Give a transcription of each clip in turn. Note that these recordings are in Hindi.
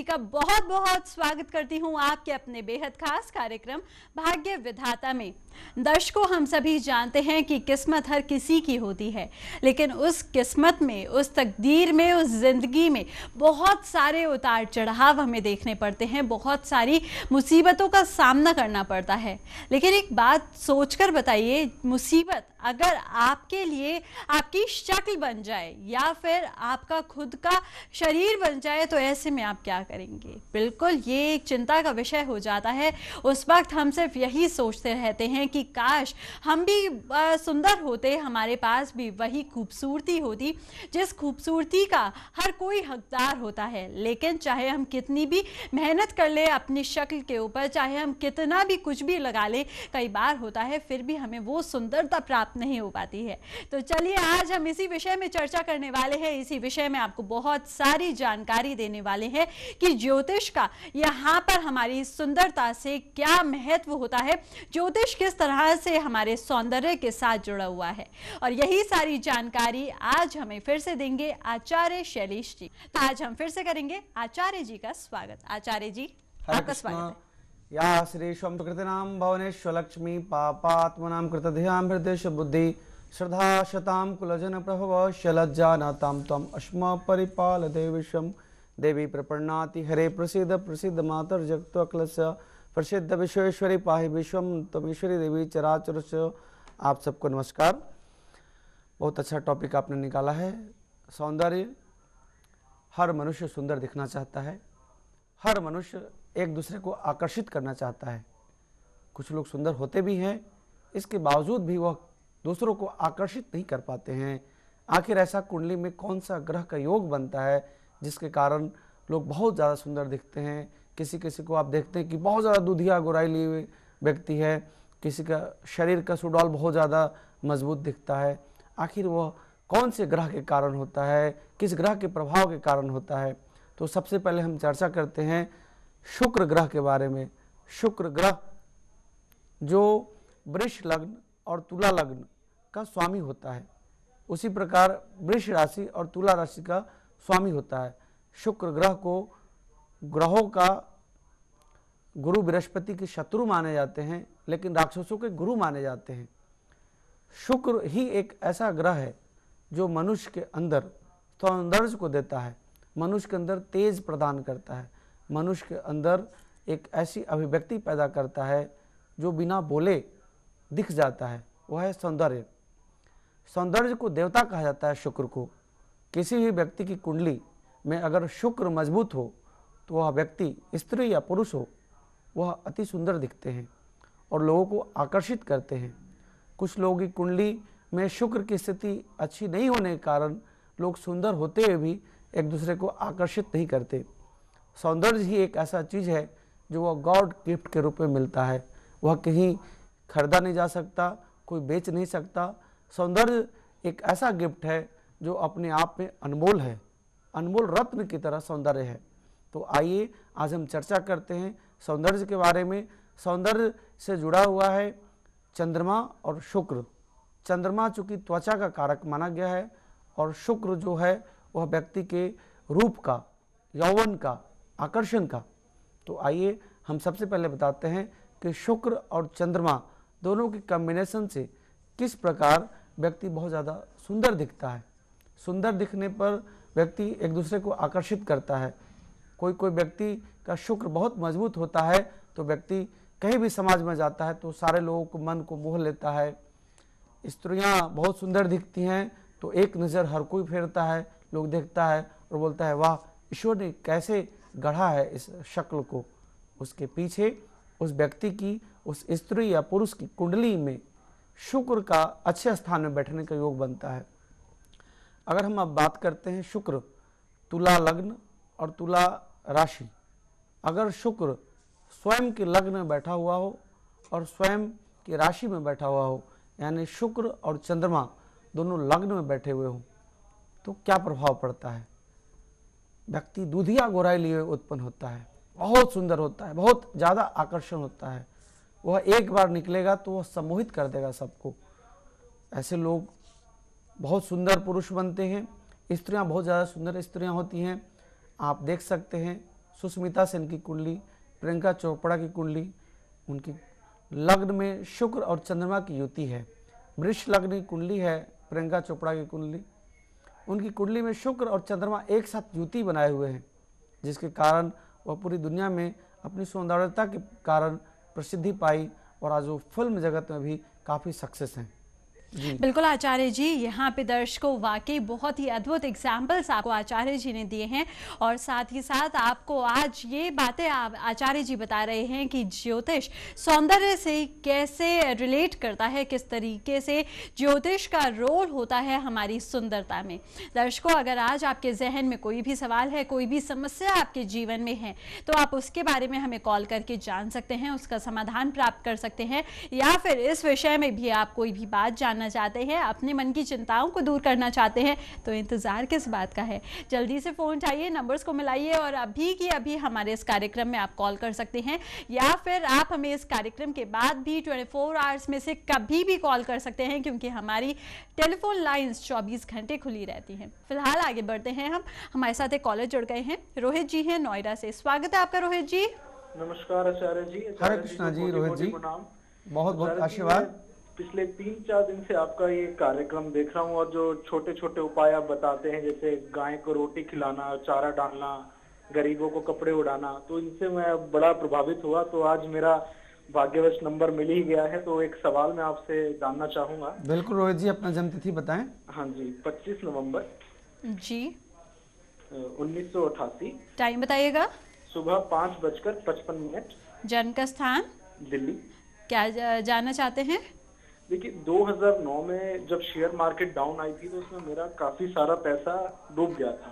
सभी का बहुत बहुत स्वागत करती हूं आपके अपने बेहद खास कार्यक्रम भाग्य विधाता में दर्शकों हम सभी जानते हैं कि किस्मत हर किसी की होती है लेकिन उस किस्मत में उस तकदीर में उस ज़िंदगी में बहुत सारे उतार चढ़ाव हमें देखने पड़ते हैं बहुत सारी मुसीबतों का सामना करना पड़ता है लेकिन एक बात सोचकर बताइए मुसीबत अगर आपके लिए आपकी शक्ल बन जाए या फिर आपका खुद का शरीर बन जाए तो ऐसे में आप क्या करेंगे बिल्कुल ये एक चिंता का विषय हो जाता है उस वक्त हम सिर्फ यही सोचते रहते हैं कि काश हम भी सुंदर होते हमारे पास भी वही खूबसूरती होती जिस खूबसूरती का हर कोई हकदार होता है लेकिन चाहे हम कितनी भी मेहनत कर ले अपनी शक्ल के ऊपर चाहे हम कितना भी कुछ भी लगा ले कई बार होता है फिर भी हमें वो सुंदरता प्राप्त नहीं हो पाती है तो चलिए आज हम इसी विषय में चर्चा करने वाले हैं इसी विषय में आपको बहुत सारी जानकारी देने वाले हैं कि ज्योतिष का यहाँ पर हमारी सुंदरता से क्या महत्व होता है ज्योतिष किस तरह से हमारे सौंदर्य के साथ जुड़ा हुआ है और यही सारी जानकारी आज हमें फिर से देंगे आचार्य शैलेश जी तो आज हम फिर से करेंगे आचार्य जी का स्वागत आचार्य जी आपका स्वागत या श्री स्वम नाम भवनेश्व लक्ष्मी पापात्मनाम कृतधियाम हृदय बुद्धि श्रद्धा शताम कुलजन प्रभव शलज्जा नाताम तम अश्म परिपाल देविशम देवी प्रपन्नाति हरे प्रसिद्ध प्रसिद्ध मातर जगत अखिलश प्रसिद्ध विश्वेश्वरी पाहि विश्वम तमेश्वरी देवी चराचर आप सबको नमस्कार बहुत अच्छा टॉपिक आपने निकाला है सौंदर्य हर मनुष्य सुंदर दिखना चाहता है हर मनुष्य एक दूसरे को आकर्षित करना चाहता है कुछ लोग सुंदर होते भी हैं इसके बावजूद भी वह दूसरों को आकर्षित नहीं कर पाते हैं आखिर ऐसा कुंडली में कौन सा ग्रह का योग बनता है जिसके कारण लोग बहुत ज़्यादा सुंदर दिखते हैं किसी किसी को आप देखते हैं कि बहुत ज़्यादा दूधिया गुराई लिए हुए व्यक्ति है किसी का शरीर का सुडौल बहुत ज़्यादा मजबूत दिखता है आखिर वह कौन से ग्रह के कारण होता है किस ग्रह के प्रभाव के कारण होता है तो सबसे पहले हम चर्चा करते हैं शुक्र ग्रह के बारे में शुक्र ग्रह जो वृक्ष लग्न और तुला लग्न का स्वामी होता है उसी प्रकार वृक्ष राशि और तुला राशि का स्वामी होता है शुक्र ग्रह को ग्रहों का गुरु बृहस्पति के शत्रु माने जाते हैं लेकिन राक्षसों के गुरु माने जाते हैं शुक्र ही एक ऐसा ग्रह है जो मनुष्य के अंदर सौंदर्य को देता है मनुष्य के अंदर तेज प्रदान करता है मनुष्य के अंदर एक ऐसी अभिव्यक्ति पैदा करता है जो बिना बोले दिख जाता है वह है सौंदर्य सौंदर्य को देवता कहा जाता है शुक्र को किसी भी व्यक्ति की कुंडली में अगर शुक्र मजबूत हो तो वह व्यक्ति स्त्री या पुरुष हो वह अति सुंदर दिखते हैं और लोगों को आकर्षित करते हैं कुछ लोगों की कुंडली में शुक्र की स्थिति अच्छी नहीं होने के कारण लोग सुंदर होते हुए भी एक दूसरे को आकर्षित नहीं करते सौंदर्य ही एक ऐसा चीज़ है जो वह गॉड गिफ्ट के रूप में मिलता है वह कहीं खरीदा नहीं जा सकता कोई बेच नहीं सकता सौंदर्य एक ऐसा गिफ्ट है जो अपने आप में अनमोल है अनमोल रत्न की तरह सौंदर्य है तो आइए आज हम चर्चा करते हैं सौंदर्य के बारे में सौंदर्य से जुड़ा हुआ है चंद्रमा और शुक्र चंद्रमा चूँकि त्वचा का कारक माना गया है और शुक्र जो है वह व्यक्ति के रूप का यौवन का आकर्षण का तो आइए हम सबसे पहले बताते हैं कि शुक्र और चंद्रमा दोनों के कम्बिनेशन से किस प्रकार व्यक्ति बहुत ज़्यादा सुंदर दिखता है सुंदर दिखने पर व्यक्ति एक दूसरे को आकर्षित करता है कोई कोई व्यक्ति का शुक्र बहुत मजबूत होता है तो व्यक्ति कहीं भी समाज में जाता है तो सारे लोगों को मन को मोह लेता है स्त्रियाँ बहुत सुंदर दिखती हैं तो एक नज़र हर कोई फेरता है लोग देखता है और बोलता है वाह ईश्वर ने कैसे गढ़ा है इस शक्ल को उसके पीछे उस व्यक्ति की उस स्त्री या पुरुष की कुंडली में शुक्र का अच्छे स्थान में बैठने का योग बनता है अगर हम अब बात करते हैं शुक्र तुला लग्न और तुला राशि अगर शुक्र स्वयं के लग्न में बैठा हुआ हो और स्वयं की राशि में बैठा हुआ हो यानी शुक्र और चंद्रमा दोनों लग्न में बैठे हुए हों तो क्या प्रभाव पड़ता है व्यक्ति दूधिया गोराई लिए उत्पन्न होता है बहुत सुंदर होता है बहुत ज़्यादा आकर्षण होता है वह एक बार निकलेगा तो वह सम्मोहित कर देगा सबको ऐसे लोग बहुत सुंदर पुरुष बनते हैं स्त्रियां बहुत ज़्यादा सुंदर स्त्रियां होती हैं आप देख सकते हैं सुष्मिता सेन की कुंडली प्रियंका चोपड़ा की कुंडली उनकी लग्न में शुक्र और चंद्रमा की युति है वृक्ष लग्न की कुंडली है प्रियंका चोपड़ा की कुंडली उनकी कुंडली में शुक्र और चंद्रमा एक साथ युति बनाए हुए हैं जिसके कारण वह पूरी दुनिया में अपनी सौंदर्यता के कारण प्रसिद्धि पाई और आज वो फिल्म जगत में भी काफ़ी सक्सेस हैं बिल्कुल आचार्य जी यहाँ पे दर्शकों वाकई बहुत ही अद्भुत एग्जाम्पल्स आपको आचार्य जी ने दिए हैं और साथ ही साथ आपको आज ये बातें आचार्य जी बता रहे हैं कि ज्योतिष सौंदर्य से कैसे रिलेट करता है किस तरीके से ज्योतिष का रोल होता है हमारी सुंदरता में दर्शकों अगर आज आपके जहन में कोई भी सवाल है कोई भी समस्या आपके जीवन में है तो आप उसके बारे में हमें कॉल करके जान सकते हैं उसका समाधान प्राप्त कर सकते हैं या फिर इस विषय में भी आप कोई भी बात जान करना चाहते हैं अपने मन की चिंताओं को दूर करना चाहते हैं तो इंतज़ार किस बात का है जल्दी से फ़ोन चाहिए नंबर्स को मिलाइए और अभी की अभी हमारे इस कार्यक्रम में आप कॉल कर सकते हैं या फिर आप हमें इस कार्यक्रम के बाद भी 24 आवर्स में से कभी भी कॉल कर सकते हैं क्योंकि हमारी टेलीफोन लाइन्स चौबीस घंटे खुली रहती हैं फिलहाल आगे बढ़ते हैं हम हमारे साथ एक कॉलेज जुड़ गए हैं रोहित जी हैं नोएडा से स्वागत है आपका रोहित जी नमस्कार आचार्य जी हरे कृष्णा जी रोहित जी बहुत बहुत आशीर्वाद पिछले तीन चार दिन से आपका ये कार्यक्रम देख रहा हूँ और जो छोटे छोटे उपाय आप बताते हैं जैसे गाय को रोटी खिलाना चारा डालना गरीबों को कपड़े उड़ाना तो इनसे मैं बड़ा प्रभावित हुआ तो आज मेरा भाग्यवश नंबर मिल ही गया है तो एक सवाल मैं आपसे जानना चाहूंगा बिल्कुल रोहित जी अपना जन्मतिथि बताए हाँ जी पच्चीस नवम्बर जी उन्नीस सौ अठासी टाइम बताइएगा सुबह पाँच बजकर पचपन मिनट जन्म का स्थान दिल्ली क्या जानना चाहते हैं देखिए 2009 में जब शेयर मार्केट डाउन आई थी तो उसमें मेरा काफी सारा पैसा डूब गया था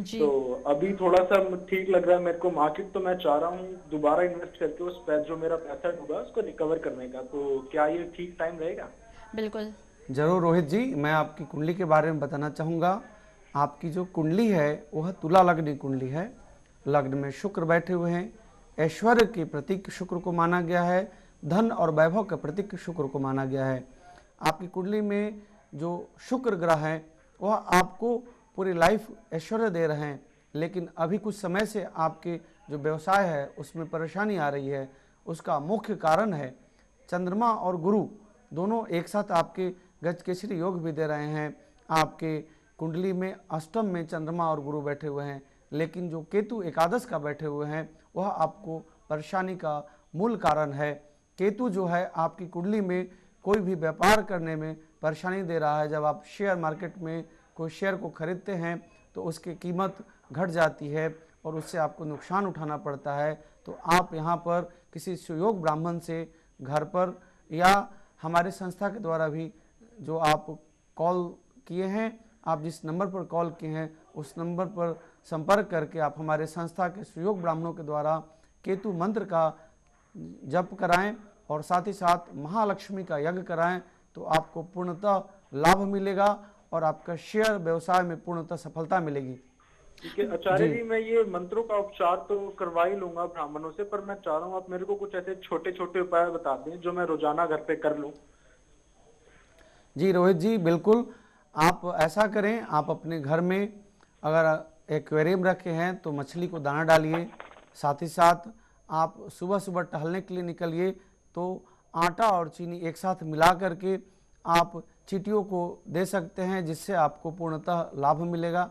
जी। तो अभी थोड़ा सा ठीक लग रहा है मेरे को मार्केट तो मैं चाह रहा हूँ दोबारा इन्वेस्ट करके उस पैस जो मेरा पैसा डूबा उसको रिकवर करने का तो क्या ये ठीक टाइम रहेगा बिल्कुल जरूर रोहित जी मैं आपकी कुंडली के बारे में बताना चाहूंगा आपकी जो कुंडली है वह तुला लग्न कुंडली है लग्न में शुक्र बैठे हुए हैं ऐश्वर्य के प्रतीक शुक्र को माना गया है धन और वैभव के प्रतीक शुक्र को माना गया है आपकी कुंडली में जो शुक्र ग्रह है वह आपको पूरी लाइफ ऐश्वर्य दे रहे हैं लेकिन अभी कुछ समय से आपके जो व्यवसाय है उसमें परेशानी आ रही है उसका मुख्य कारण है चंद्रमा और गुरु दोनों एक साथ आपके गज केसरी योग भी दे रहे हैं आपके कुंडली में अष्टम में चंद्रमा और गुरु बैठे हुए हैं लेकिन जो केतु एकादश का बैठे हुए हैं वह आपको परेशानी का मूल कारण है केतु जो है आपकी कुंडली में कोई भी व्यापार करने में परेशानी दे रहा है जब आप शेयर मार्केट में कोई शेयर को खरीदते हैं तो उसकी कीमत घट जाती है और उससे आपको नुकसान उठाना पड़ता है तो आप यहाँ पर किसी सुयोग ब्राह्मण से घर पर या हमारे संस्था के द्वारा भी जो आप कॉल किए हैं आप जिस नंबर पर कॉल किए हैं उस नंबर पर संपर्क करके आप हमारे संस्था के सुयोग ब्राह्मणों के द्वारा केतु मंत्र का जप कराएं और साथ ही साथ महालक्ष्मी का यज्ञ कराएं तो आपको पूर्णतः लाभ मिलेगा और आपका शेयर व्यवसाय में पूर्णतः सफलता मिलेगी आचार्य जी जी मैं ये मंत्रों का उपचार तो करवा ही लूंगा ब्राह्मणों से पर मैं चाह रहा हूँ आप मेरे को कुछ ऐसे छोटे छोटे उपाय बता दें जो मैं रोजाना घर पे कर लू जी रोहित जी बिल्कुल आप ऐसा करें आप अपने घर में अगर एक्वेरियम रखे हैं तो मछली को दाना डालिए साथ ही साथ आप सुबह सुबह टहलने के लिए निकलिए तो आटा और चीनी एक साथ मिला करके आप चीटियों को दे सकते हैं जिससे आपको पूर्णतः लाभ मिलेगा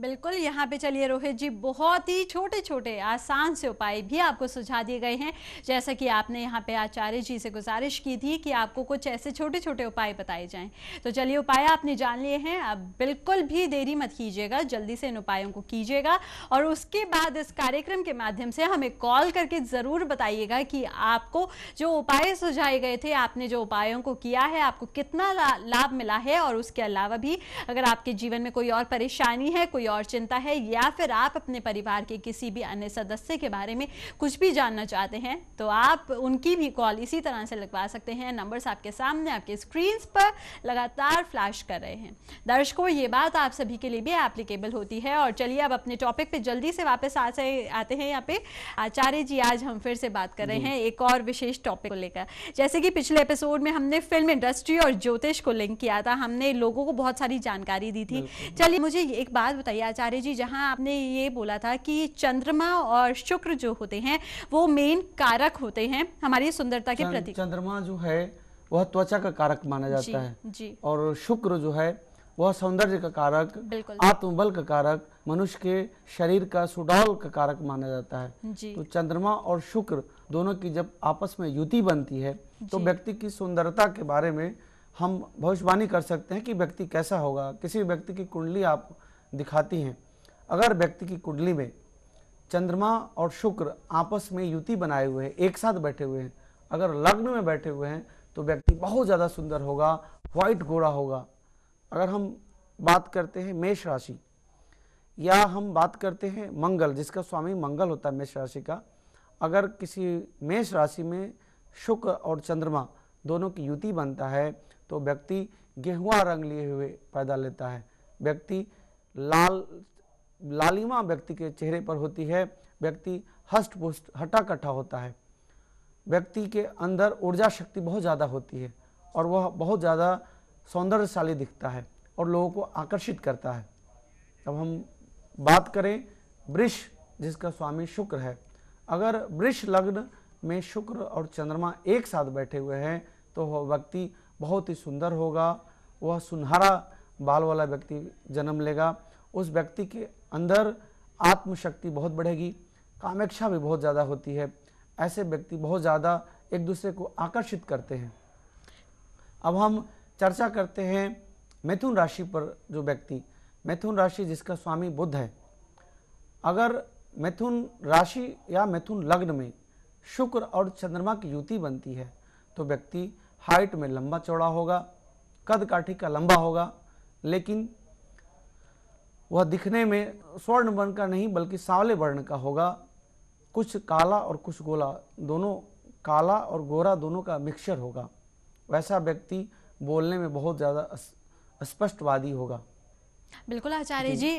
बिल्कुल यहाँ पे चलिए रोहित जी बहुत ही छोटे छोटे आसान से उपाय भी आपको सुझा दिए गए हैं जैसा कि आपने यहाँ पे आचार्य जी से गुजारिश की थी कि आपको कुछ ऐसे छोटे छोटे उपाय बताए जाएं तो चलिए उपाय आपने जान लिए हैं अब बिल्कुल भी देरी मत कीजिएगा जल्दी से इन उपायों को कीजिएगा और उसके बाद इस कार्यक्रम के माध्यम से हमें कॉल करके ज़रूर बताइएगा कि आपको जो उपाय सुझाए गए थे आपने जो उपायों को किया है आपको कितना लाभ मिला है और उसके अलावा भी अगर आपके जीवन में कोई और परेशानी है कोई कोई और चिंता है या फिर आप अपने परिवार के किसी भी अन्य सदस्य के बारे में कुछ भी जानना चाहते हैं तो आप उनकी भी कॉल इसी तरह से लगवा सकते हैं नंबर्स आपके सामने आपके स्क्रीन पर लगातार फ्लैश कर रहे हैं दर्शकों ये बात आप सभी के लिए भी एप्लीकेबल होती है और चलिए अब अपने टॉपिक पे जल्दी से वापस आते हैं यहाँ पे आचार्य जी आज हम फिर से बात कर रहे हैं एक और विशेष टॉपिक को लेकर जैसे कि पिछले एपिसोड में हमने फिल्म इंडस्ट्री और ज्योतिष को लिंक किया था हमने लोगों को बहुत सारी जानकारी दी थी चलिए मुझे एक बात बताइए बताइए आचार्य जी जहां आपने ये बोला था कि चंद्रमा और शुक्र जो होते हैं वो मेन कारक होते हैं हमारी सुंदरता के प्रति चंद्रमा जो है वह त्वचा का कारक माना जाता जी, है जी। और शुक्र जो है वह सौंदर्य का कारक आत्मबल का कारक मनुष्य के शरीर का सुडौल का कारक माना जाता है तो चंद्रमा और शुक्र दोनों की जब आपस में युति बनती है तो व्यक्ति की सुंदरता के बारे में हम भविष्यवाणी कर सकते हैं कि व्यक्ति कैसा होगा किसी व्यक्ति की कुंडली आप दिखाती हैं अगर व्यक्ति की कुंडली में चंद्रमा और शुक्र आपस में युति बनाए हुए हैं एक साथ बैठे हुए हैं अगर लग्न में बैठे हुए हैं तो व्यक्ति बहुत ज़्यादा सुंदर होगा व्हाइट घोड़ा होगा अगर हम बात करते हैं मेष राशि या हम बात करते हैं मंगल जिसका स्वामी मंगल होता है मेष राशि का अगर किसी मेष राशि में शुक्र और चंद्रमा दोनों की युति बनता है तो व्यक्ति गेहुआ रंग लिए हुए पैदा लेता है व्यक्ति लाल लालिमा व्यक्ति के चेहरे पर होती है व्यक्ति हष्ट पुष्ट हटा कट्ठा होता है व्यक्ति के अंदर ऊर्जा शक्ति बहुत ज़्यादा होती है और वह बहुत ज़्यादा सौंदर्यशाली दिखता है और लोगों को आकर्षित करता है अब हम बात करें वृष जिसका स्वामी शुक्र है अगर वृक्ष लग्न में शुक्र और चंद्रमा एक साथ बैठे हुए हैं तो वह व्यक्ति बहुत ही सुंदर होगा वह सुनहरा बाल वाला व्यक्ति जन्म लेगा उस व्यक्ति के अंदर आत्मशक्ति बहुत बढ़ेगी कामेक्षा भी बहुत ज़्यादा होती है ऐसे व्यक्ति बहुत ज़्यादा एक दूसरे को आकर्षित करते हैं अब हम चर्चा करते हैं मिथुन राशि पर जो व्यक्ति मैथुन राशि जिसका स्वामी बुद्ध है अगर मिथुन राशि या मिथुन लग्न में शुक्र और चंद्रमा की युति बनती है तो व्यक्ति हाइट में लंबा चौड़ा होगा कद काठी का लंबा होगा लेकिन वह दिखने में स्वर्ण वर्ण का नहीं बल्कि सावले वर्ण का होगा कुछ काला और कुछ गोला दोनों काला और गोरा दोनों का मिक्सचर होगा वैसा व्यक्ति बोलने में बहुत ज़्यादा स्पष्टवादी होगा बिल्कुल आचार्य जी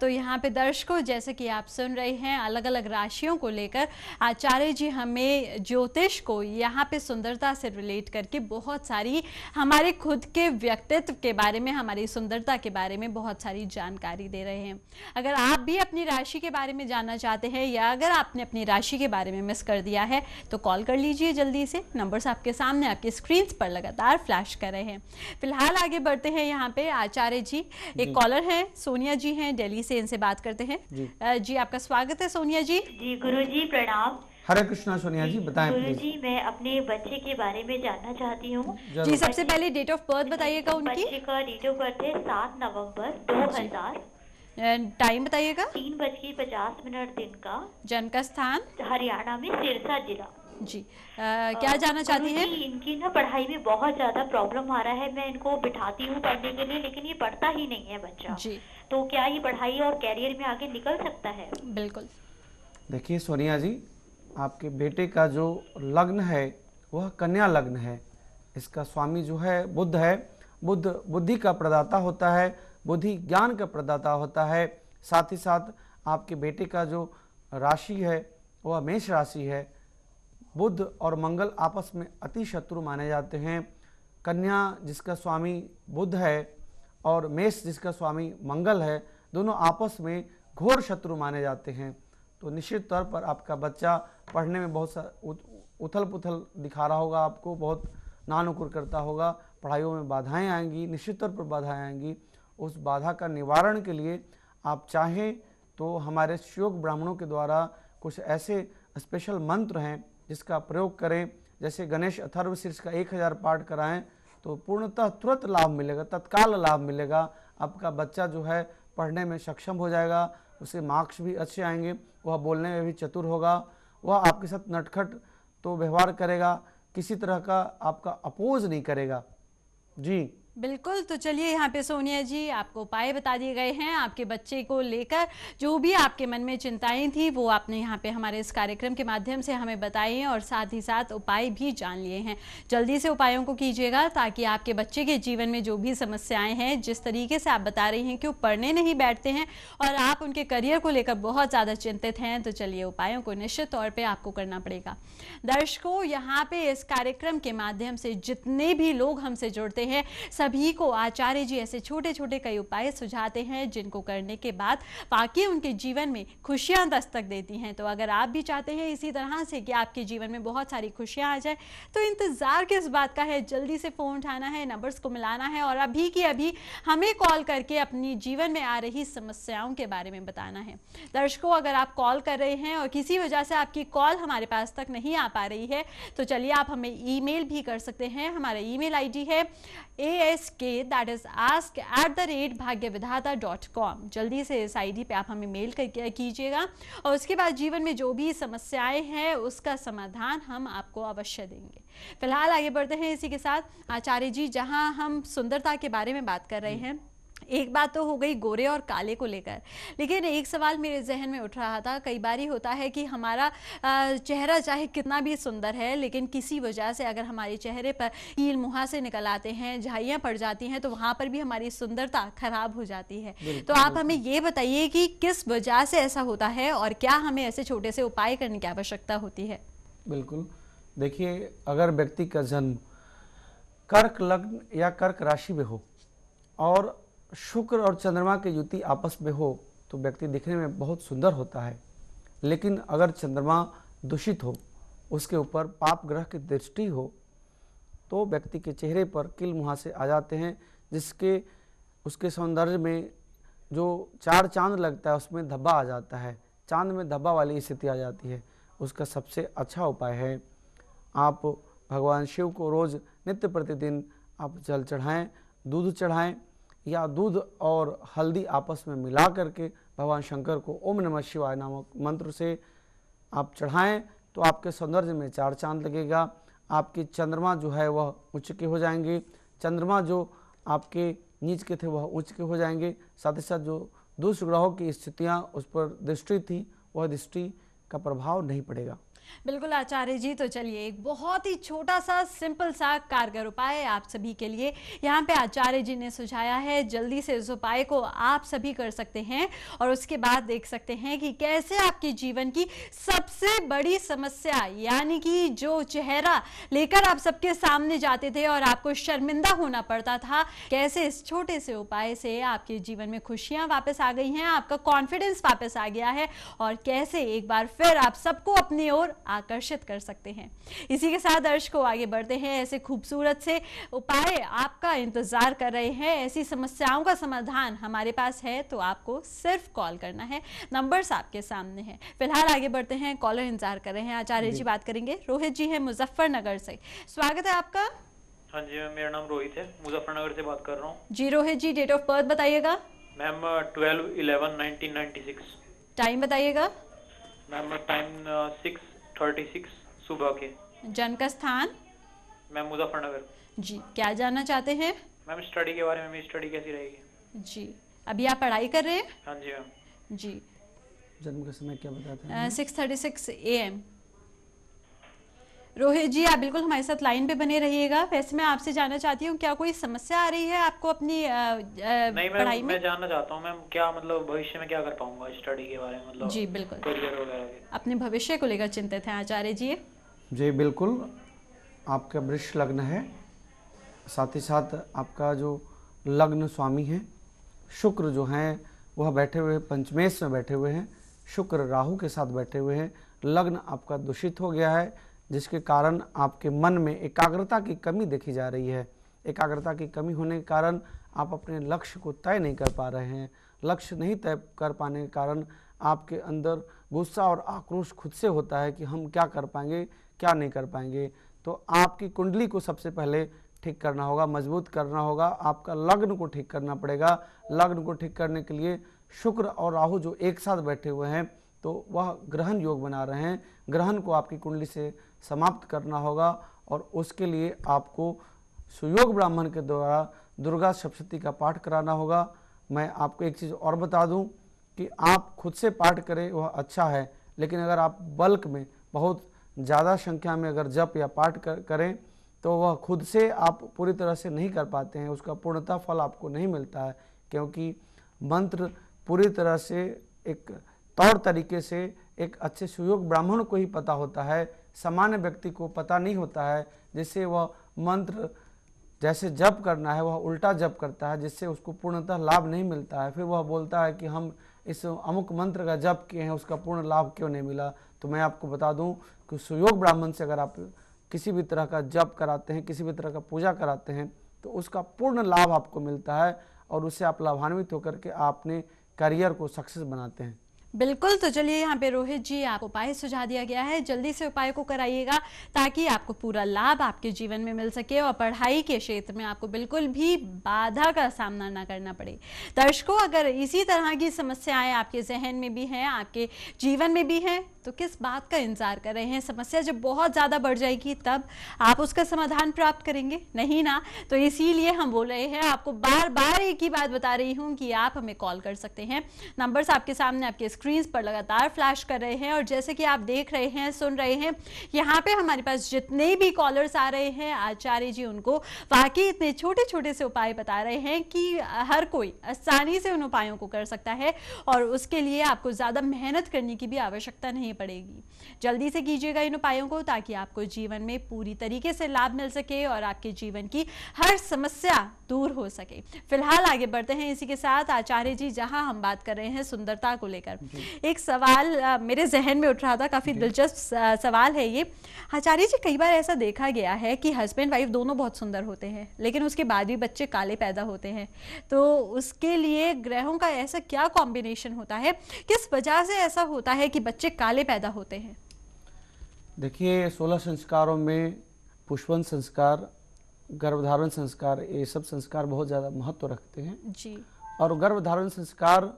तो यहाँ पे दर्शकों जैसे कि आप सुन रहे हैं अलग अलग राशियों को लेकर आचार्य जी हमें ज्योतिष को यहाँ पे सुंदरता से रिलेट करके बहुत सारी हमारे खुद के व्यक्तित्व के बारे में हमारी सुंदरता के बारे में बहुत सारी जानकारी दे रहे हैं अगर आप भी अपनी राशि के बारे में जानना चाहते हैं या अगर आपने अपनी राशि के बारे में मिस कर दिया है तो कॉल कर लीजिए जल्दी से नंबर्स आपके सामने आपके स्क्रीन पर लगातार फ्लैश कर रहे हैं फिलहाल आगे बढ़ते हैं यहाँ पे आचार्य जी एक कॉल कॉलर हैं सोनिया जी हैं दिल्ली से इनसे बात करते हैं जी, जी आपका स्वागत है सोनिया जी जी गुरु जी प्रणाम हरे कृष्णा सोनिया जी बताएं गुरु जी मैं अपने बच्चे के बारे में जानना चाहती हूँ जी सबसे पहले डेट ऑफ बर्थ बताइएगा उनकी बच्चे का डेट ऑफ बर्थ है सात नवम्बर दो हजार टाइम बताइएगा तीन बज के पचास मिनट दिन का जन्म का स्थान हरियाणा में सिरसा जिला जी आ, क्या जानना चाहती हैं इनकी ना पढ़ाई में बहुत ज्यादा प्रॉब्लम आ रहा है मैं इनको बिठाती हूँ पढ़ने के लिए लेकिन ये पढ़ता ही नहीं है बच्चा जी तो क्या ये पढ़ाई और कैरियर में आगे निकल सकता है बिल्कुल देखिए सोनिया जी आपके बेटे का जो लग्न है वह कन्या लग्न है इसका स्वामी जो है बुद्ध है बुद्ध बुद्धि का प्रदाता होता है बुद्धि ज्ञान का प्रदाता होता है साथ ही साथ आपके बेटे का जो राशि है वह मेष राशि है बुद्ध और मंगल आपस में अति शत्रु माने जाते हैं कन्या जिसका स्वामी बुद्ध है और मेष जिसका स्वामी मंगल है दोनों आपस में घोर शत्रु माने जाते हैं तो निश्चित तौर पर आपका बच्चा पढ़ने में बहुत सा उथल पुथल दिखा रहा होगा आपको बहुत नानुकुर करता होगा पढ़ाइयों में बाधाएं आएंगी निश्चित तौर पर बाधाएं आएंगी उस बाधा का निवारण के लिए आप चाहें तो हमारे श्योक ब्राह्मणों के द्वारा कुछ ऐसे स्पेशल मंत्र हैं जिसका प्रयोग करें जैसे गणेश अथर्व शीर्ष का एक हज़ार पाठ कराएं तो पूर्णतः तुरंत लाभ मिलेगा तत्काल लाभ मिलेगा आपका बच्चा जो है पढ़ने में सक्षम हो जाएगा उसे मार्क्स भी अच्छे आएंगे वह बोलने में भी चतुर होगा वह आपके साथ नटखट तो व्यवहार करेगा किसी तरह का आपका अपोज नहीं करेगा जी बिल्कुल तो चलिए यहाँ पे सोनिया जी आपको उपाय बता दिए गए हैं आपके बच्चे को लेकर जो भी आपके मन में चिंताएं थी वो आपने यहाँ पे हमारे इस कार्यक्रम के माध्यम से हमें बताई हैं और साथ ही साथ उपाय भी जान लिए हैं जल्दी से उपायों को कीजिएगा ताकि आपके बच्चे के जीवन में जो भी समस्याएं हैं जिस तरीके से आप बता रही हैं कि वो पढ़ने नहीं बैठते हैं और आप उनके करियर को लेकर बहुत ज़्यादा चिंतित हैं तो चलिए उपायों को निश्चित तौर पर आपको करना पड़ेगा दर्शकों यहाँ पर इस कार्यक्रम के माध्यम से जितने भी लोग हमसे जुड़ते हैं सभी को आचार्य जी ऐसे छोटे छोटे कई उपाय सुझाते हैं जिनको करने के बाद वाकई उनके जीवन में खुशियां दस्तक देती हैं तो अगर आप भी चाहते हैं इसी तरह से कि आपके जीवन में बहुत सारी खुशियां आ जाए तो इंतज़ार किस बात का है जल्दी से फ़ोन उठाना है नंबर्स को मिलाना है और अभी की अभी हमें कॉल करके अपनी जीवन में आ रही समस्याओं के बारे में बताना है दर्शकों अगर आप कॉल कर रहे हैं और किसी वजह से आपकी कॉल हमारे पास तक नहीं आ पा रही है तो चलिए आप हमें ईमेल भी कर सकते हैं हमारा ईमेल आईडी है A K that is ask at the rate Bhagya Vidhata dot com जल्दी से इस डी पे आप हमें मेल कीजिएगा और उसके बाद जीवन में जो भी समस्याएं हैं उसका समाधान हम आपको अवश्य देंगे फिलहाल आगे बढ़ते हैं इसी के साथ आचार्य जी जहाँ हम सुंदरता के बारे में बात कर रहे हैं एक बात तो हो गई गोरे और काले को लेकर लेकिन एक सवाल मेरे जहन में उठ रहा था कई बार होता है कि हमारा चेहरा चाहे कितना भी सुंदर है लेकिन किसी वजह से अगर हमारे चेहरे पर कील मुहा से निकल आते हैं झाइयाँ पड़ जाती हैं तो वहाँ पर भी हमारी सुंदरता खराब हो जाती है तो आप हमें ये बताइए कि किस वजह से ऐसा होता है और क्या हमें ऐसे छोटे से उपाय करने की आवश्यकता होती है बिल्कुल देखिए अगर व्यक्ति का जन्म कर्क लग्न या कर्क राशि में हो और शुक्र और चंद्रमा की युति आपस में हो तो व्यक्ति दिखने में बहुत सुंदर होता है लेकिन अगर चंद्रमा दूषित हो उसके ऊपर पाप ग्रह की दृष्टि हो तो व्यक्ति के चेहरे पर किल मुहासे आ जाते हैं जिसके उसके सौंदर्य में जो चार चांद लगता है उसमें धब्बा आ जाता है चांद में धब्बा वाली स्थिति आ जाती है उसका सबसे अच्छा उपाय है आप भगवान शिव को रोज़ नित्य प्रतिदिन आप जल चढ़ाएं दूध चढ़ाएं या दूध और हल्दी आपस में मिला करके भगवान शंकर को ओम नमः शिवाय नामक मंत्र से आप चढ़ाएं तो आपके सौंदर्य में चार चांद लगेगा आपकी चंद्रमा जो है वह उच्च के हो जाएंगे चंद्रमा जो आपके नीच के थे वह उच्च के हो जाएंगे साथ ही साथ जो दूसरे ग्रहों की स्थितियाँ उस पर दृष्टि थी वह दृष्टि का प्रभाव नहीं पड़ेगा बिल्कुल आचार्य जी तो चलिए एक बहुत ही छोटा सा सिंपल सा कारगर उपाय आप सभी के लिए यहाँ पे आचार्य जी ने सुझाया है जल्दी से इस उपाय को आप सभी कर सकते हैं और उसके बाद देख सकते हैं कि कैसे आपके जीवन की सबसे बड़ी समस्या यानी कि जो चेहरा लेकर आप सबके सामने जाते थे और आपको शर्मिंदा होना पड़ता था कैसे इस छोटे से उपाय से आपके जीवन में खुशियां वापस आ गई हैं आपका कॉन्फिडेंस वापस आ गया है और कैसे एक बार फिर फिर आप सबको अपनी ओर आकर्षित कर सकते हैं इसी के साथ दर्शकों आगे बढ़ते हैं ऐसे खूबसूरत से उपाय आपका इंतजार कर रहे हैं ऐसी समस्याओं का समाधान हमारे पास है तो आपको सिर्फ कॉल करना है नंबर्स आपके सामने हैं फिलहाल आगे बढ़ते हैं कॉलर इंतजार कर रहे हैं आचार्य जी बात करेंगे रोहित जी है मुजफ्फरनगर से स्वागत है आपका हाँ जी मेरा नाम रोहित है मुजफ्फरनगर से बात कर रहा हूँ जी Rohit ji date of birth बताइएगा ma'am twelve eleven nineteen ninety six time बताइएगा ma'am time six thirty six सुबह के जन्म का स्थान मैम मुजफ्फरनगर जी क्या जानना चाहते हैं मैम स्टडी के बारे में स्टडी कैसी रहेगी जी अभी आप पढ़ाई कर रहे हैं हाँ जी मैम जी जन्म का समय क्या बताते हैं six thirty six A M Rohit ji आप बिल्कुल हमारे साथ लाइन पे बने रहिएगा वैसे मैं आपसे जानना चाहती हूँ क्या कोई समस्या आ रही है आपको अपनी आ, आ, नहीं, पढ़ाई में मैं जानना चाहता हूँ मैम क्या मतलब भविष्य में क्या कर पाऊंगा स्टडी के बारे में मतलब जी बिल्कुल अपने भविष्य को लेकर चिंतित हैं आचार्य जी जी बिल्कुल आपका वृक्ष लग्न है साथ ही साथ आपका जो लग्न स्वामी है शुक्र जो हैं वह बैठे हुए पंचमेश में बैठे हुए हैं शुक्र राहु के साथ बैठे हुए हैं लग्न आपका दूषित हो गया है जिसके कारण आपके मन में एकाग्रता की कमी देखी जा रही है एकाग्रता की कमी होने के कारण आप अपने लक्ष्य को तय नहीं कर पा रहे हैं लक्ष्य नहीं तय कर पाने के कारण आपके अंदर गुस्सा और आक्रोश खुद से होता है कि हम क्या कर पाएंगे क्या नहीं कर पाएंगे तो आपकी कुंडली को सबसे पहले ठीक करना होगा मजबूत करना होगा आपका लग्न को ठीक करना पड़ेगा लग्न को ठीक करने के लिए शुक्र और राहु जो एक साथ बैठे हुए हैं तो वह ग्रहण योग बना रहे हैं ग्रहण को आपकी कुंडली से समाप्त करना होगा और उसके लिए आपको सुयोग ब्राह्मण के द्वारा दुर्गा सप्तशती का पाठ कराना होगा मैं आपको एक चीज़ और बता दूं कि आप खुद से पाठ करें वह अच्छा है लेकिन अगर आप बल्क में बहुत ज़्यादा संख्या में अगर जप या पाठ कर, करें तो वह खुद से आप पूरी तरह से नहीं कर पाते हैं उसका पूर्णता फल आपको नहीं मिलता है क्योंकि मंत्र पूरी तरह से एक तौर तरीके से एक अच्छे सुयोग ब्राह्मण को ही पता होता है सामान्य व्यक्ति को पता नहीं होता है जिससे वह मंत्र जैसे जप करना है वह उल्टा जप करता है जिससे उसको पूर्णतः लाभ नहीं मिलता है फिर वह बोलता है कि हम इस अमुक मंत्र का जप किए हैं उसका पूर्ण लाभ क्यों नहीं मिला तो मैं आपको बता दूं कि सुयोग ब्राह्मण से अगर आप किसी भी तरह का जप कराते हैं किसी भी तरह का पूजा कराते हैं तो उसका पूर्ण लाभ आपको मिलता है और उससे आप लाभान्वित होकर के आप अपने करियर को सक्सेस बनाते हैं बिल्कुल तो चलिए यहाँ पे रोहित जी आपको उपाय सुझा दिया गया है जल्दी से उपाय को कराइएगा ताकि आपको पूरा लाभ आपके जीवन में मिल सके और पढ़ाई के क्षेत्र में आपको बिल्कुल भी बाधा का सामना ना करना पड़े दर्शकों अगर इसी तरह की समस्याएं आपके जहन में भी हैं आपके जीवन में भी हैं तो किस बात का इंतजार कर रहे हैं समस्या जब बहुत ज़्यादा बढ़ जाएगी तब आप उसका समाधान प्राप्त करेंगे नहीं ना तो इसीलिए हम बोल रहे हैं आपको बार बार एक ही बात बता रही हूँ कि आप हमें कॉल कर सकते हैं नंबर्स आपके सामने आपके स्क्रीन पर लगातार फ्लैश कर रहे हैं और जैसे कि आप देख रहे हैं सुन रहे हैं यहाँ पे हमारे पास जितने भी कॉलर्स आ रहे हैं आचार्य जी उनको वाकई इतने छोटे छोटे से उपाय बता रहे हैं कि हर कोई आसानी से उन उपायों को कर सकता है और उसके लिए आपको ज़्यादा मेहनत करने की भी आवश्यकता नहीं करनी पड़ेगी जल्दी से कीजिएगा इन उपायों को ताकि आपको जीवन में पूरी तरीके से लाभ मिल सके और आपके जीवन की हर समस्या दूर हो सके फिलहाल आगे बढ़ते हैं इसी के साथ आचार्य जी जहाँ हम बात कर रहे हैं सुंदरता को लेकर एक सवाल मेरे जहन में उठ रहा था काफ़ी दिलचस्प सवाल है ये आचार्य जी कई बार ऐसा देखा गया है कि हस्बैंड वाइफ दोनों बहुत सुंदर होते हैं लेकिन उसके बाद भी बच्चे काले पैदा होते हैं तो उसके लिए ग्रहों का ऐसा क्या कॉम्बिनेशन होता है किस वजह से ऐसा होता है कि बच्चे काले हमारे पैदा होते हैं देखिए सोलह संस्कारों में पुष्पन संस्कार गर्भधारण संस्कार ये सब संस्कार बहुत ज़्यादा महत्व रखते हैं जी और गर्भधारण संस्कार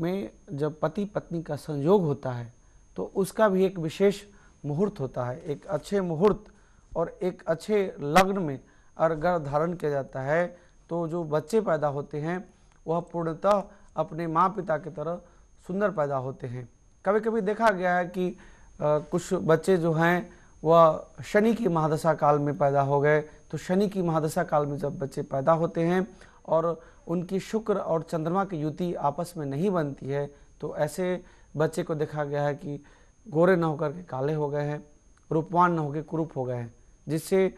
में जब पति पत्नी का संयोग होता है तो उसका भी एक विशेष मुहूर्त होता है एक अच्छे मुहूर्त और एक अच्छे लग्न में अगर गर्भ धारण किया जाता है तो जो बच्चे पैदा होते हैं वह पूर्णतः अपने माँ पिता की तरह सुंदर पैदा होते हैं कभी कभी देखा गया है कि आ, कुछ बच्चे जो हैं वह शनि की महादशा काल में पैदा हो गए तो शनि की महादशा काल में जब बच्चे पैदा होते हैं और उनकी शुक्र और चंद्रमा की युति आपस में नहीं बनती है तो ऐसे बच्चे को देखा गया है कि गोरे न होकर के काले हो गए हैं रूपवान न होकर कुरूप हो गए हैं जिससे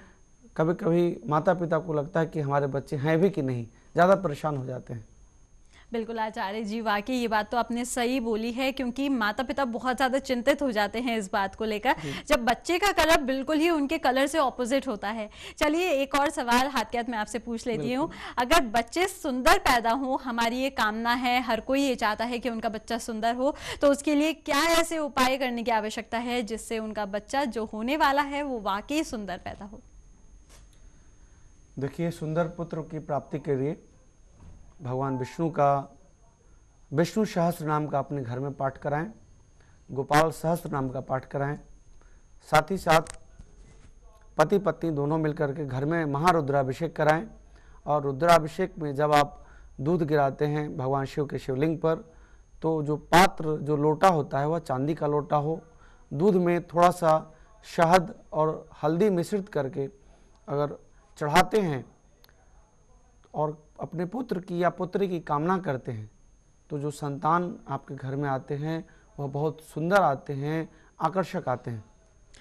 कभी कभी माता पिता को लगता है कि हमारे बच्चे हैं भी कि नहीं ज़्यादा परेशान हो जाते हैं बिल्कुल आचार्य जी वाकई ये बात तो आपने सही बोली है क्योंकि माता पिता बहुत ज़्यादा चिंतित हो जाते हैं इस बात को लेकर जब बच्चे का कलर बिल्कुल ही उनके कलर से ऑपोजिट होता है चलिए एक और सवाल हाथ के हाथ में आपसे पूछ लेती हूँ अगर बच्चे सुंदर पैदा हो हमारी ये कामना है हर कोई ये चाहता है कि उनका बच्चा सुंदर हो तो उसके लिए क्या ऐसे उपाय करने की आवश्यकता है जिससे उनका बच्चा जो होने वाला है वो वाकई सुंदर पैदा हो देखिए सुंदर पुत्र की प्राप्ति के लिए भगवान विष्णु का विष्णु सहस्त्र नाम का अपने घर में पाठ कराएं गोपाल सहस्त्र नाम का पाठ कराएं साथ ही साथ पति पत्नी दोनों मिलकर के घर में महारुद्राभिषेक कराएं और रुद्राभिषेक में जब आप दूध गिराते हैं भगवान शिव के शिवलिंग पर तो जो पात्र जो लोटा होता है वह चांदी का लोटा हो दूध में थोड़ा सा शहद और हल्दी मिश्रित करके अगर चढ़ाते हैं और अपने पुत्र की या पुत्र की कामना करते हैं तो जो संतान आपके घर में आते हैं वह बहुत सुंदर आते हैं आकर्षक आते हैं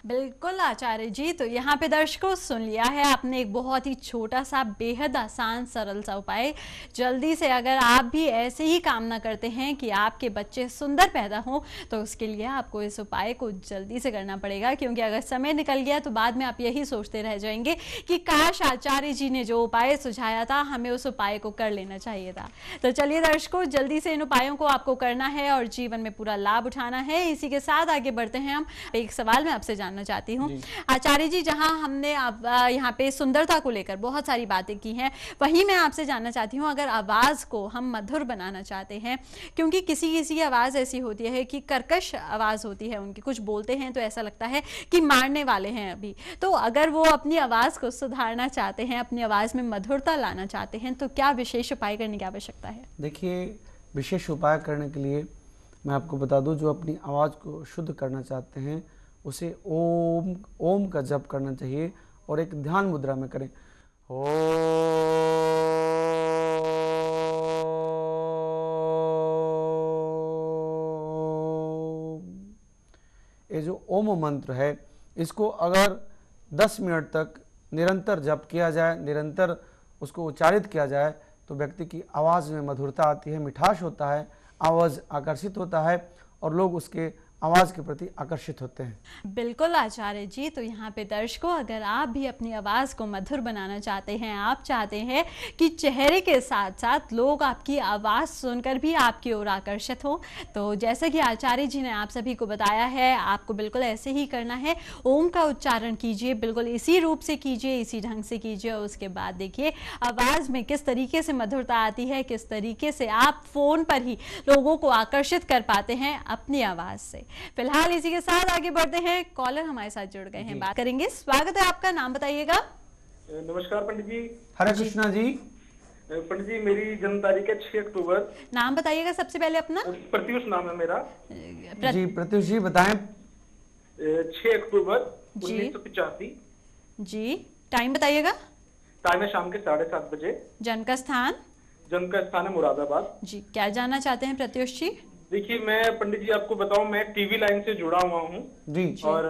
बिल्कुल आचार्य जी तो यहाँ पे दर्शकों सुन लिया है आपने एक बहुत ही छोटा सा बेहद आसान सरल सा उपाय जल्दी से अगर आप भी ऐसे ही कामना करते हैं कि आपके बच्चे सुंदर पैदा हों तो उसके लिए आपको इस उपाय को जल्दी से करना पड़ेगा क्योंकि अगर समय निकल गया तो बाद में आप यही सोचते रह जाएंगे कि काश आचार्य जी ने जो उपाय सुझाया था हमें उस उपाय को कर लेना चाहिए था तो चलिए दर्शकों जल्दी से इन उपायों को आपको करना है और जीवन में पूरा लाभ उठाना है इसी के साथ आगे बढ़ते हैं हम एक सवाल मैं आपसे जान जानना चाहती हूँ आचार्य जी जहाँ हमने अब यहाँ पे सुंदरता को लेकर बहुत सारी बातें की हैं वहीं मैं आपसे जानना चाहती हूँ अगर आवाज़ को हम मधुर बनाना चाहते हैं क्योंकि किसी किसी की आवाज़ ऐसी होती है कि कर्कश आवाज़ होती है उनकी कुछ बोलते हैं तो ऐसा लगता है कि मारने वाले हैं अभी तो अगर वो अपनी आवाज़ को सुधारना चाहते हैं अपनी आवाज़ में मधुरता लाना चाहते हैं तो क्या विशेष उपाय करने की आवश्यकता है देखिए विशेष उपाय करने के लिए मैं आपको बता दूं जो अपनी आवाज़ को शुद्ध करना चाहते हैं उसे ओम ओम का जप करना चाहिए और एक ध्यान मुद्रा में करें ओ ये जो ओम मंत्र है इसको अगर 10 मिनट तक निरंतर जप किया जाए निरंतर उसको उच्चारित किया जाए तो व्यक्ति की आवाज़ में मधुरता आती है मिठास होता है आवाज़ आकर्षित होता है और लोग उसके आवाज के प्रति आकर्षित होते हैं बिल्कुल आचार्य जी तो यहाँ पे दर्शकों अगर आप भी अपनी आवाज को मधुर बनाना चाहते हैं आप चाहते हैं कि चेहरे के साथ साथ लोग आपकी आवाज सुनकर भी आपकी ओर आकर्षित हो तो जैसे कि आचार्य जी ने आप सभी को बताया है आपको बिल्कुल ऐसे ही करना है ओम का उच्चारण कीजिए बिल्कुल इसी रूप से कीजिए इसी ढंग से कीजिए और उसके बाद देखिए आवाज में किस तरीके से मधुरता आती है किस तरीके से आप फोन पर ही लोगों को आकर्षित कर पाते हैं अपनी आवाज से फिलहाल इसी के साथ आगे बढ़ते हैं कॉलर हमारे साथ जुड़ गए हैं बात करेंगे स्वागत है आपका नाम बताइएगा नमस्कार पंडित जी हरे कृष्णा जी पंडित जी मेरी जन्म तारीख है छह अक्टूबर नाम बताइएगा सबसे पहले अपना प्रत्युष नाम है मेरा प्र... जी प्रत्युष जी बताएं छह अक्टूबर उन्नीस सौ पिचासी जी टाइम बताइएगा टाइम है शाम के साढ़े सात बजे जन्म का स्थान जन्म का स्थान है मुरादाबाद जी क्या जानना चाहते हैं प्रत्युष जी देखिए मैं पंडित जी आपको बताऊं मैं टीवी लाइन से जुड़ा हुआ हूं जी और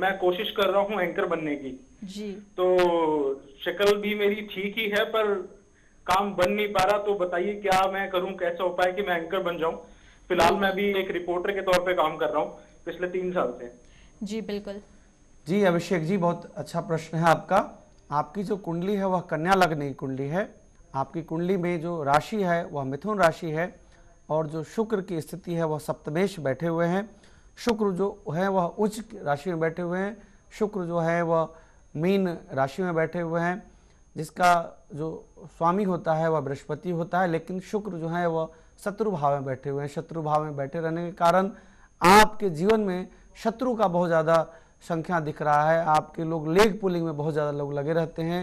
मैं कोशिश कर रहा हूं एंकर बनने की जी तो शक्ल भी मेरी ठीक ही है पर काम बन नहीं पा रहा तो बताइए क्या मैं करूं कैसा उपाय कि मैं एंकर बन जाऊं फिलहाल मैं भी एक रिपोर्टर के तौर पे काम कर रहा हूं पिछले तीन साल से जी बिल्कुल जी अभिषेक जी बहुत अच्छा प्रश्न है आपका आपकी जो कुंडली है वह कन्या लग्न की कुंडली है आपकी कुंडली में जो राशि है वह मिथुन राशि है और जो शुक्र की स्थिति है वह सप्तमेश बैठे हुए हैं शुक्र जो है वह उच्च राशि में बैठे हुए हैं शुक्र जो है वह मीन राशि में बैठे हुए हैं जिसका जो स्वामी होता है वह बृहस्पति होता है लेकिन शुक्र जो है वह शत्रु भाव में बैठे हुए हैं शत्रु भाव में बैठे रहने के कारण आपके जीवन में शत्रु का बहुत ज़्यादा संख्या दिख रहा है आपके लोग लेग पुलिंग में बहुत ज़्यादा लोग लगे रहते हैं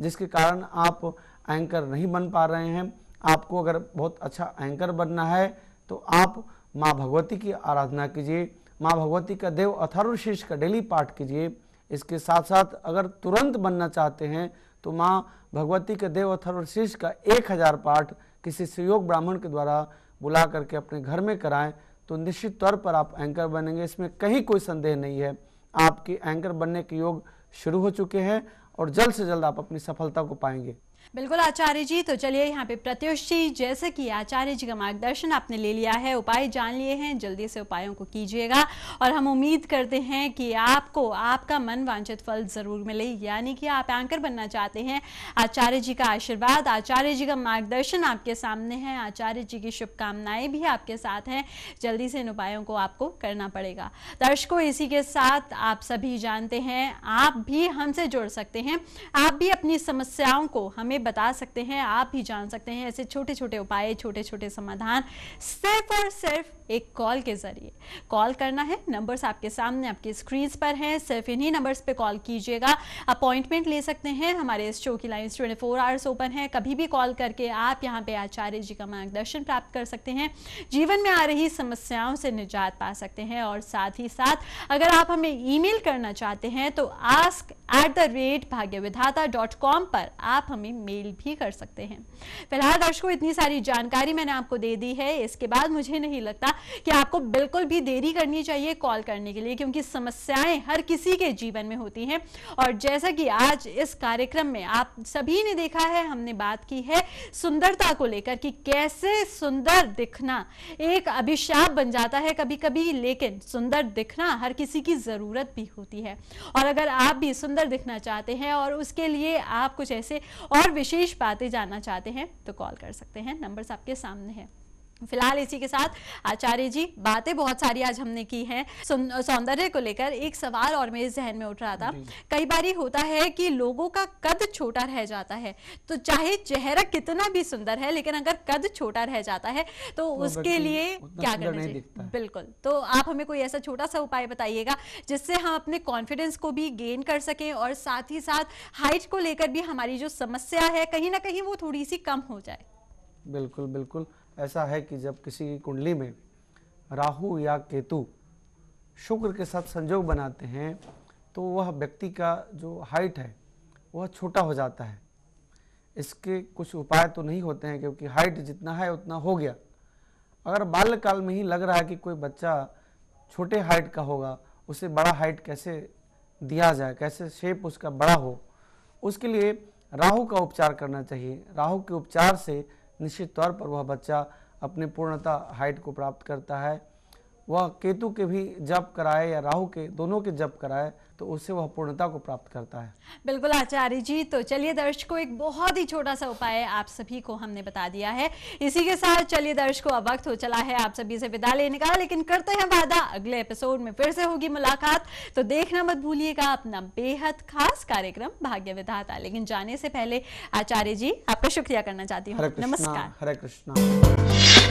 जिसके कारण आप एंकर नहीं बन पा रहे हैं आपको अगर बहुत अच्छा एंकर बनना है तो आप माँ भगवती की आराधना कीजिए माँ भगवती का देव अथर्वशीर्ष का डेली पाठ कीजिए इसके साथ साथ अगर तुरंत बनना चाहते हैं तो माँ भगवती के देव अथर्वशीर्ष का एक हज़ार पाठ किसी सुयोग ब्राह्मण के द्वारा बुला करके अपने घर में कराएं तो निश्चित तौर पर आप एंकर बनेंगे इसमें कहीं कोई संदेह नहीं है आपके एंकर बनने के योग शुरू हो चुके हैं और जल्द से जल्द आप अपनी सफलता को पाएंगे बिल्कुल आचार्य जी तो चलिए यहाँ पे प्रत्युष जी जैसे कि आचार्य जी का मार्गदर्शन आपने ले लिया है उपाय जान लिए हैं जल्दी से उपायों को कीजिएगा और हम उम्मीद करते हैं कि आपको आपका मन वांछित फल जरूर मिले यानी कि आप एंकर बनना चाहते हैं आचार्य जी का आशीर्वाद आचार्य जी का मार्गदर्शन आपके सामने है आचार्य जी की शुभकामनाएं भी आपके साथ हैं जल्दी से इन उपायों को आपको करना पड़ेगा दर्शकों इसी के साथ आप सभी जानते हैं आप भी हमसे जुड़ सकते हैं आप भी अपनी समस्याओं को हमें बता सकते हैं आप ही जान सकते हैं ऐसे छोटे छोटे उपाय छोटे छोटे समाधान सिर्फ और सिर्फ एक कॉल के ज़रिए कॉल करना है नंबर्स आपके सामने आपके स्क्रीन पर हैं सिर्फ इन्हीं नंबर्स पर कॉल कीजिएगा अपॉइंटमेंट ले सकते हैं हमारे इस शो की line twenty four hours open है कभी भी कॉल करके आप यहाँ पे आचार्य जी का मार्गदर्शन प्राप्त कर सकते हैं जीवन में आ रही समस्याओं से निजात पा सकते हैं और साथ ही साथ अगर आप हमें ई करना चाहते हैं तो ask at the rate Bhagya Vidhata dot com पर आप हमें मेल मेल भी कर सकते हैं फिलहाल दर्शकों इतनी सारी जानकारी मैंने आपको दे दी है इसके बाद मुझे नहीं लगता कि आपको बिल्कुल भी देरी करनी चाहिए कॉल करने के लिए क्योंकि समस्याएं हर किसी के जीवन में होती हैं और जैसा कि आज इस कार्यक्रम में आप सभी ने देखा है हमने बात की है सुंदरता को लेकर कि कैसे सुंदर दिखना एक अभिशाप बन जाता है कभी कभी लेकिन सुंदर दिखना हर किसी की ज़रूरत भी होती है और अगर आप भी सुंदर दिखना चाहते हैं और उसके लिए आप कुछ ऐसे और विशेष बातें जानना चाहते हैं तो कॉल कर सकते हैं नंबर्स आपके सामने हैं फिलहाल इसी के साथ आचार्य जी बातें बहुत सारी आज हमने की हैं सौंदर्य को लेकर एक सवाल और मेरे जहन में उठ रहा था कई बार होता है कि लोगों का कद छोटा रह जाता है तो चाहे चेहरा कितना भी सुंदर है लेकिन अगर कद छोटा रह जाता है तो उसके लिए क्या करना चाहिए बिल्कुल तो आप हमें कोई ऐसा छोटा सा उपाय बताइएगा जिससे हम अपने कॉन्फिडेंस को भी गेन कर सकें और साथ ही साथ हाइट को लेकर भी हमारी जो समस्या है कहीं ना कहीं वो थोड़ी सी कम हो जाए बिल्कुल बिल्कुल ऐसा है कि जब किसी की कुंडली में राहु या केतु शुक्र के साथ संजोग बनाते हैं तो वह व्यक्ति का जो हाइट है वह छोटा हो जाता है इसके कुछ उपाय तो नहीं होते हैं क्योंकि हाइट जितना है उतना हो गया अगर बाल्यकाल में ही लग रहा है कि कोई बच्चा छोटे हाइट का होगा उसे बड़ा हाइट कैसे दिया जाए कैसे शेप उसका बड़ा हो उसके लिए राहु का उपचार करना चाहिए राहु के उपचार से निश्चित तौर पर वह बच्चा अपने पूर्णता हाइट को प्राप्त करता है वह केतु के भी जप कराए या राहु के दोनों के जप कराए तो उससे वह पूर्णता को प्राप्त करता है बिल्कुल आचार्य जी तो चलिए दर्शकों एक बहुत ही छोटा सा उपाय आप सभी को हमने बता दिया है इसी के साथ चलिए दर्शकों अब वक्त हो चला है आप सभी से विदा लेने का लेकिन करते हैं वादा अगले एपिसोड में फिर से होगी मुलाकात तो देखना मत भूलिएगा अपना बेहद खास कार्यक्रम भाग्य विधाता लेकिन जाने से पहले आचार्य जी आपका शुक्रिया करना चाहती हूँ नमस्कार हरे कृष्णा